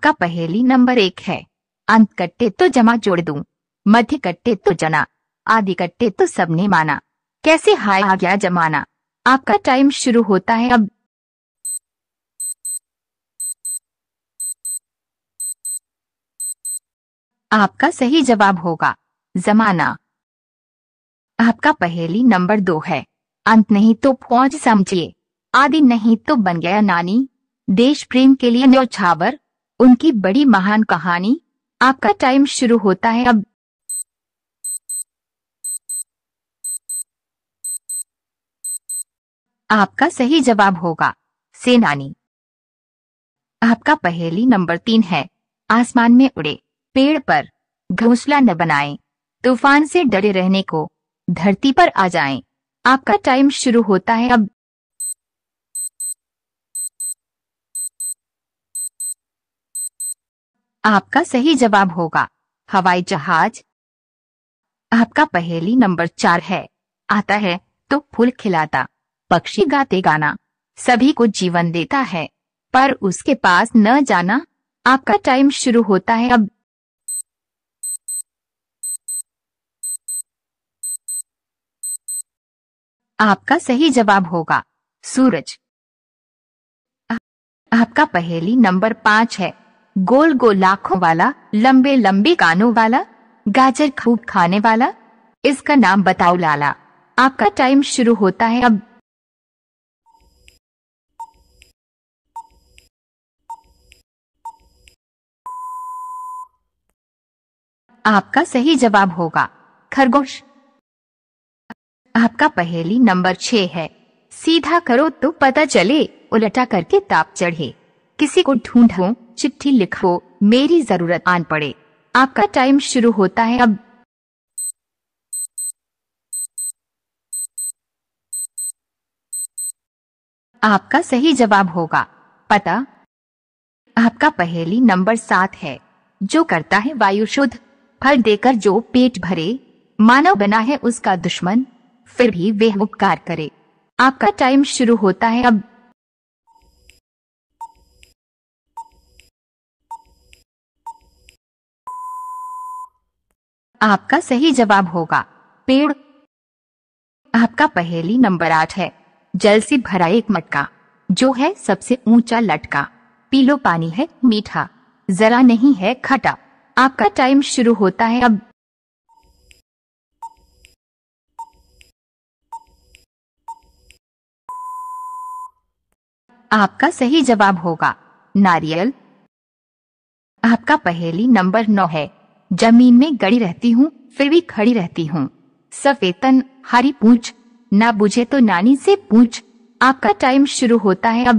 आपका पहेली नंबर एक है अंत कट्टे तो जमा जोड़ दूं मध्य कट्टे तो जना आदि कट्टे तो सबने माना कैसे हाय आ गया जमाना आपका टाइम शुरू होता है अब आपका सही जवाब होगा जमाना आपका पहेली नंबर दो है अंत नहीं तो पहुंच समझिए आदि नहीं तो बन गया नानी देश प्रेम के लिए न्योछावर उनकी बड़ी महान कहानी आपका टाइम शुरू होता है अब आपका सही जवाब होगा सेनानी आपका पहेली नंबर तीन है आसमान में उड़े पेड़ पर घोंसला न बनाएं, तूफान से डरे रहने को धरती पर आ जाएं। आपका टाइम शुरू होता है अब आपका सही जवाब होगा हवाई जहाज आपका पहेली नंबर चार है आता है तो फूल खिलाता पक्षी गाते गाना सभी को जीवन देता है पर उसके पास न जाना आपका टाइम शुरू होता है अब आपका सही जवाब होगा सूरज आपका पहेली नंबर पांच है गोल गोल आंखों वाला लंबे लंबे कानों वाला गाजर खूब खाने वाला इसका नाम बताओ लाला आपका टाइम शुरू होता है अब आपका सही जवाब होगा खरगोश आपका पहेली नंबर छह है सीधा करो तो पता चले उलटा करके ताप चढ़े किसी को ढूंढो चिट्ठी लिखो मेरी जरूरत आन पड़े आपका टाइम शुरू होता है अब आपका सही जवाब होगा पता आपका पहेली नंबर सात है जो करता है वायु शुद्ध फल देकर जो पेट भरे मानव बना है उसका दुश्मन फिर भी वे उपकार करे आपका टाइम शुरू होता है अब आपका सही जवाब होगा पेड़ आपका पहेली नंबर आठ है जल से भरा एक मटका जो है सबसे ऊंचा लटका पीलो पानी है मीठा जरा नहीं है खटा आपका टाइम शुरू होता है अब आपका सही जवाब होगा नारियल आपका पहेली नंबर नौ है जमीन में गड़ी रहती हूँ फिर भी खड़ी रहती हूँ सफेतन हरी पूछ ना बुझे तो नानी से पूछ आपका टाइम शुरू होता है अब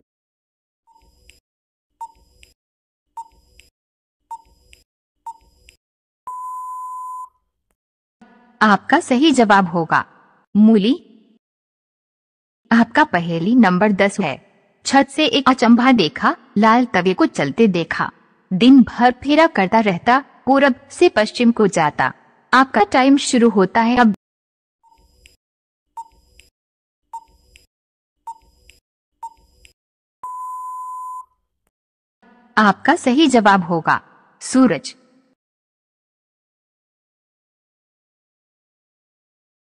आपका सही जवाब होगा मूली आपका पहेली नंबर दस है छत से एक अचंभा देखा लाल तवे को चलते देखा दिन भर फेरा करता रहता पूरब से पश्चिम को जाता आपका टाइम शुरू होता है अब आपका सही जवाब होगा सूरज